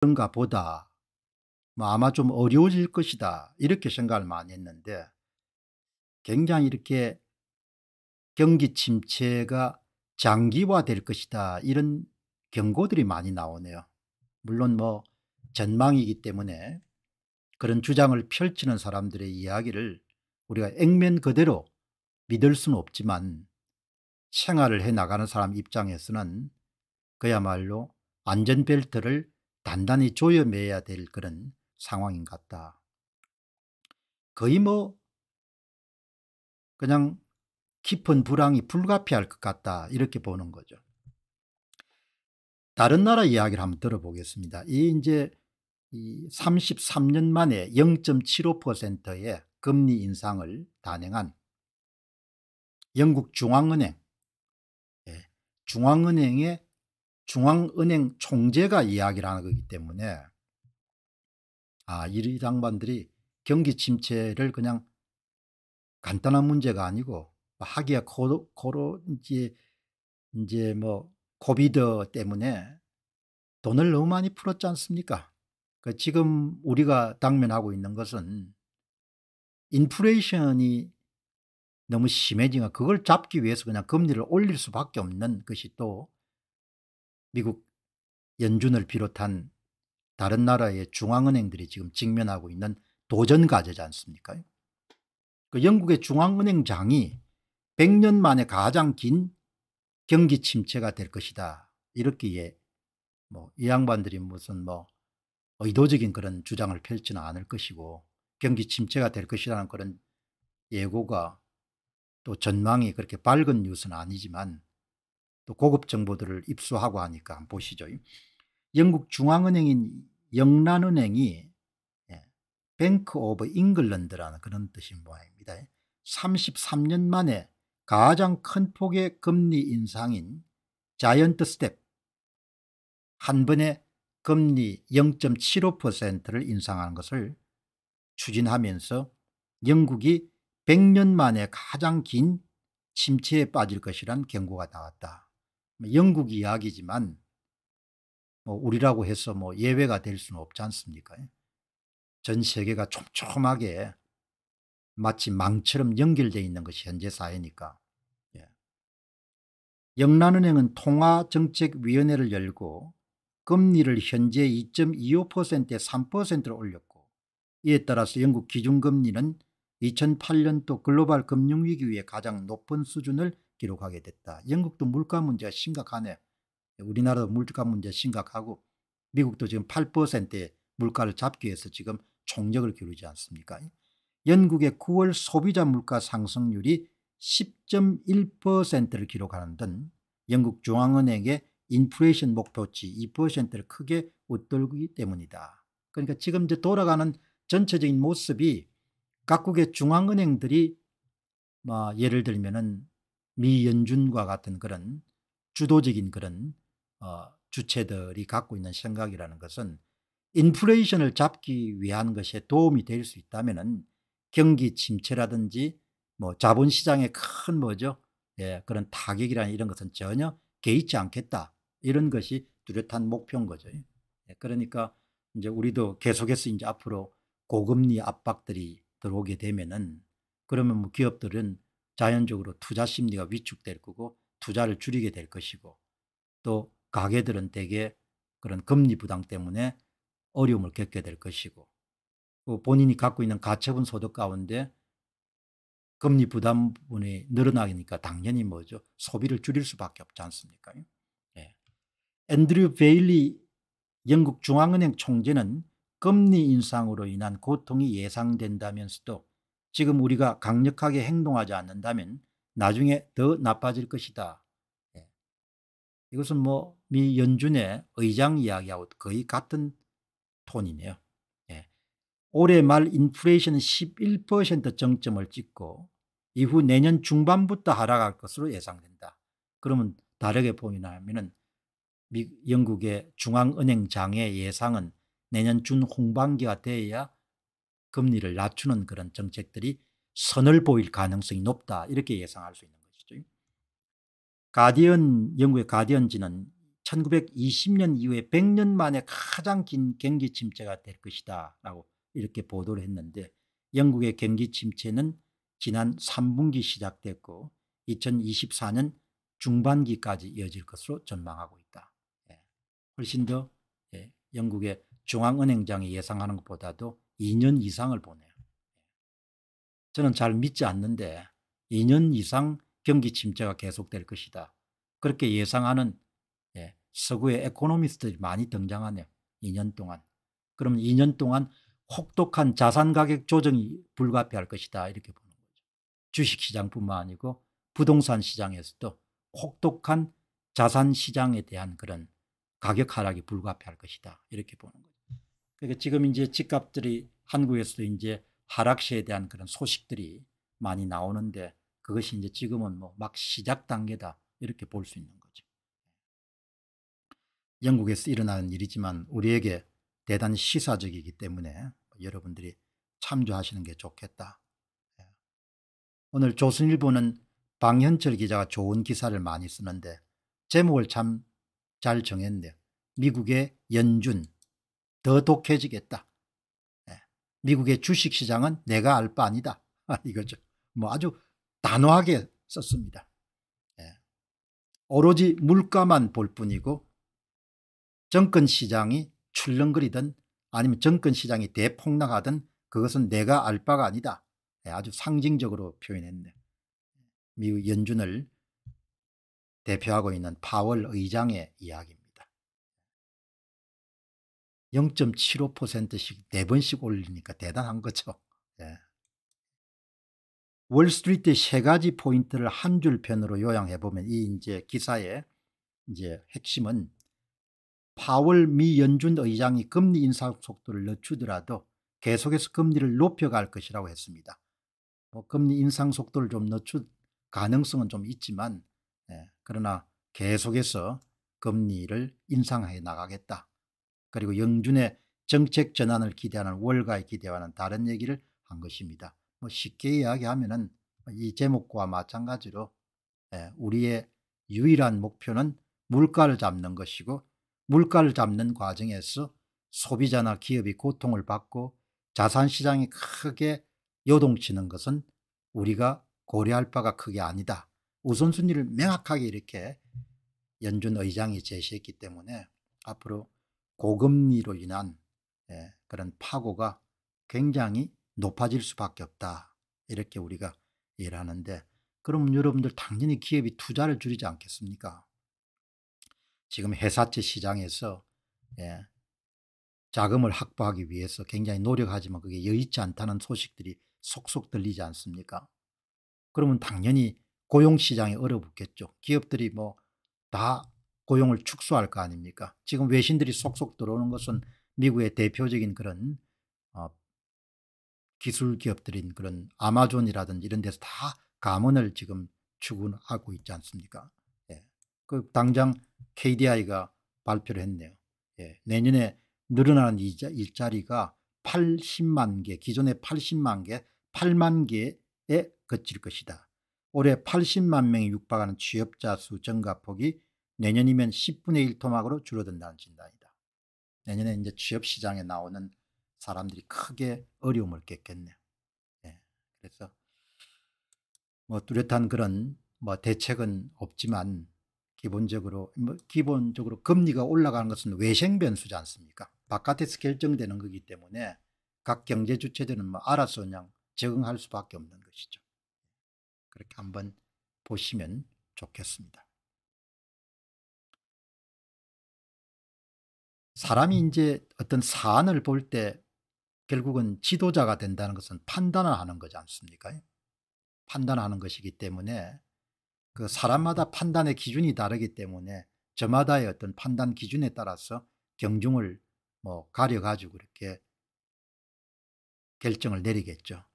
그런가 보다. 뭐 아마 좀 어려워질 것이다. 이렇게 생각을 많이 했는데 굉장히 이렇게 경기 침체가 장기화될 것이다. 이런 경고들이 많이 나오네요. 물론 뭐 전망이기 때문에 그런 주장을 펼치는 사람들의 이야기를 우리가 액면 그대로 믿을 수는 없지만 생활을 해나가는 사람 입장에서는 그야말로 안전벨트를 단단히 조여매야 될 그런 상황인 것 같다. 거의 뭐 그냥 깊은 불황이 불가피할 것 같다 이렇게 보는 거죠. 다른 나라 이야기를 한번 들어보겠습니다. 이 이제 이 33년 만에 0.75%의 금리 인상을 단행한 영국 중앙은행 예, 중앙은행의 중앙은행 총재가 이야기를 하는 거기 때문에 아, 이 장반들이 경기 침체를 그냥 간단한 문제가 아니고 하기에 고로, 고 이제 이제 뭐 코비드 때문에 돈을 너무 많이 풀었지 않습니까? 그니까 지금 우리가 당면하고 있는 것은 인플레이션이 너무 심해지면 그걸 잡기 위해서 그냥 금리를 올릴 수밖에 없는 것이 또 미국 연준을 비롯한 다른 나라의 중앙은행들이 지금 직면하고 있는 도전 과제지 않습니까? 그 영국의 중앙은행장이 100년 만에 가장 긴 경기 침체가 될 것이다. 이렇게 뭐이 양반들이 무슨 뭐 의도적인 그런 주장을 펼치는 않을 것이고 경기 침체가 될 것이라는 그런 예고가 또 전망이 그렇게 밝은 뉴스는 아니지만 또 고급 정보들을 입수하고 하니까 보시죠. 영국 중앙은행인 영란은행이 뱅크 오브 잉글랜드라는 그런 뜻인 모양입니다. 33년 만에 가장 큰 폭의 금리 인상인 자이언트 스텝 한 번에 금리 0.75%를 인상하는 것을 추진하면서 영국이 100년 만에 가장 긴 침체에 빠질 것이란 경고가 나왔다. 뭐 영국 이야기지만 뭐 우리라고 해서 뭐 예외가 될 수는 없지 않습니까? 전 세계가 촘촘하게 마치 망처럼 연결되어 있는 것이 현재 사회니까 예. 영란은행은 통화정책위원회를 열고 금리를 현재 2.25%에 3%로 올렸고 이에 따라서 영국 기준금리는 2008년도 글로벌 금융위기 후에 가장 높은 수준을 기록하게 됐다. 영국도 물가 문제가 심각하네. 우리나라도 물가 문제 심각하고 미국도 지금 8%의 물가를 잡기 위해서 지금 총력을 기울이지 않습니까? 영국의 9월 소비자 물가 상승률이 10.1%를 기록하는 등 영국 중앙은행의 인플레이션 목표치 2%를 크게 웃돌기 때문이다. 그러니까 지금 이제 돌아가는 전체적인 모습이 각국의 중앙은행들이 뭐 예를 들면은 미연준과 같은 그런 주도적인 그런 어, 주체들이 갖고 있는 생각이라는 것은 인플레이션을 잡기 위한 것에 도움이 될 수 있다면 경기 침체라든지 뭐자본시장에큰 뭐죠 예, 그런 타격이라는 이런 것은 전혀 개의치 않겠다 이런 것이 뚜렷한 목표인 거죠. 예, 그러니까 이제 우리도 계속해서 이제 앞으로 고금리 압박들이 들어오게 되면은 그러면 뭐 기업들은 자연적으로 투자 심리가 위축될 거고 투자를 줄이게 될 것이고 또 가게들은 대개 그런 금리 부담 때문에 어려움을 겪게 될 것이고 본인이 갖고 있는 가처분 소득 가운데 금리 부담분이 늘어나니까 당연히 뭐죠 소비를 줄일 수밖에 없지 않습니까 네. 앤드류 베일리 영국 중앙은행 총재는 금리 인상으로 인한 고통이 예상된다면서도 지금 우리가 강력하게 행동하지 않는다면 나중에 더 나빠질 것이다. 예. 이것은 뭐 미 연준의 의장 이야기하고 거의 같은 톤이네요. 네. 올해 말 인플레이션은 11% 정점을 찍고 이후 내년 중반부터 하락할 것으로 예상된다. 그러면 다르게 보면은 영국의 중앙은행 장의 예상은 내년 준 홍반기가 돼야 금리를 낮추는 그런 정책들이 선을 보일 가능성이 높다 이렇게 예상할 수 있는 것이죠. 가디언 영국의 가디언지는 1920년 이후에 100년 만에 가장 긴 경기 침체가 될 것이다 라고 이렇게 보도를 했는데 영국의 경기 침체는 지난 3분기 시작됐고 2024년 중반기까지 이어질 것으로 전망하고 있다. 예. 훨씬 더 예, 영국의 중앙은행장이 예상하는 것보다도 2년 이상을 보내요. 저는 잘 믿지 않는데 2년 이상 경기 침체가 계속될 것이다. 그렇게 예상하는 예, 서구의 에코노미스트들이 많이 등장하네요. 2년 동안. 그럼 2년 동안 혹독한 자산 가격 조정이 불가피할 것이다. 이렇게 보는 거죠. 주식 시장뿐만 아니고 부동산 시장에서도 혹독한 자산 시장에 대한 그런 가격 하락이 불가피할 것이다. 이렇게 보는 거죠. 그러니까 지금 이제 집값들이 한국에서도 이제 하락세에 대한 그런 소식들이 많이 나오는데 그것이 이제 지금은 뭐 막 시작 단계다 이렇게 볼 수 있는 거죠. 영국에서 일어나는 일이지만 우리에게 대단히 시사적이기 때문에 여러분들이 참조하시는 게 좋겠다. 예. 오늘 조선일보는 방현철 기자가 좋은 기사를 많이 쓰는데 제목을 참 잘정했는데 미국의 연준 더 독해지겠다. 예. 미국의 주식시장은 내가 알 바 아니다. 이거죠. 뭐 아주 단호하게 썼습니다. 예. 오로지 물가만 볼 뿐이고 정권 시장이 출렁거리든 아니면 정권 시장이 대폭락하든 그것은 내가 알 바가 아니다. 예, 아주 상징적으로 표현했네. 미국 연준을 대표하고 있는 파월 의장의 이야기입니다. 0.75%씩 4번씩 올리니까 대단한 거죠. 예. 월스트리트 세 가지 포인트를 한 줄 편으로 요양해 보면 이 이제 기사의 이제 핵심은 파월 미 연준 의장이 금리 인상 속도를 늦추더라도 계속해서 금리를 높여갈 것이라고 했습니다. 뭐 금리 인상 속도를 좀 늦출 가능성은 좀 있지만 예. 그러나 계속해서 금리를 인상해 나가겠다. 그리고 영준의 정책 전환을 기대하는 월가의 기대와는 다른 얘기를 한 것입니다. 뭐 쉽게 이야기하면 이 제목과 마찬가지로 예, 우리의 유일한 목표는 물가를 잡는 것이고 물가를 잡는 과정에서 소비자나 기업이 고통을 받고 자산시장이 크게 요동치는 것은 우리가 고려할 바가 크게 아니다. 우선순위를 명확하게 이렇게 연준 의장이 제시했기 때문에 앞으로 고금리로 인한 예, 그런 파고가 굉장히 높아질 수밖에 없다. 이렇게 우리가 이해를 하는데 그럼 여러분들 당연히 기업이 투자를 줄이지 않겠습니까? 지금 회사채 시장에서 예, 자금을 확보하기 위해서 굉장히 노력하지만 그게 여의치 않다는 소식들이 속속 들리지 않습니까? 그러면 당연히 고용시장이 얼어붙겠죠. 기업들이 뭐다 고용을 축소할 거 아닙니까? 지금 외신들이 속속 들어오는 것은 미국의 대표적인 그런 어, 기술 기업들인 그런 아마존이라든지 이런 데서 다 감원을 지금 추구하고 있지 않습니까? 예. 그 당장 KDI가 발표를 했네요. 예. 내년에 늘어나는 일자, 일자리가 80만 개, 기존의 80만 개, 8만 개에 그칠 것이다. 올해 80만 명에 육박하는 취업자 수 증가폭이 내년이면 10분의 1 토막으로 줄어든다는 진단이다. 내년에 이제 취업 시장에 나오는 사람들이 크게 어려움을 겪겠네. 네. 예. 그래서 뭐 뚜렷한 그런 뭐 대책은 없지만 기본적으로 뭐 기본적으로 금리가 올라가는 것은 외생 변수지 않습니까? 바깥에서 결정되는 거기 때문에 각 경제 주체들은 뭐 알아서 그냥 적응할 수밖에 없는 것이죠. 그렇게 한번 보시면 좋겠습니다. 사람이 이제 어떤 사안을 볼 때 결국은 지도자가 된다는 것은 판단을 하는 거지 않습니까? 판단하는 것이기 때문에 그 사람마다 판단의 기준이 다르기 때문에 저마다의 어떤 판단 기준에 따라서 경중을 뭐 가려가지고 이렇게 결정을 내리겠죠.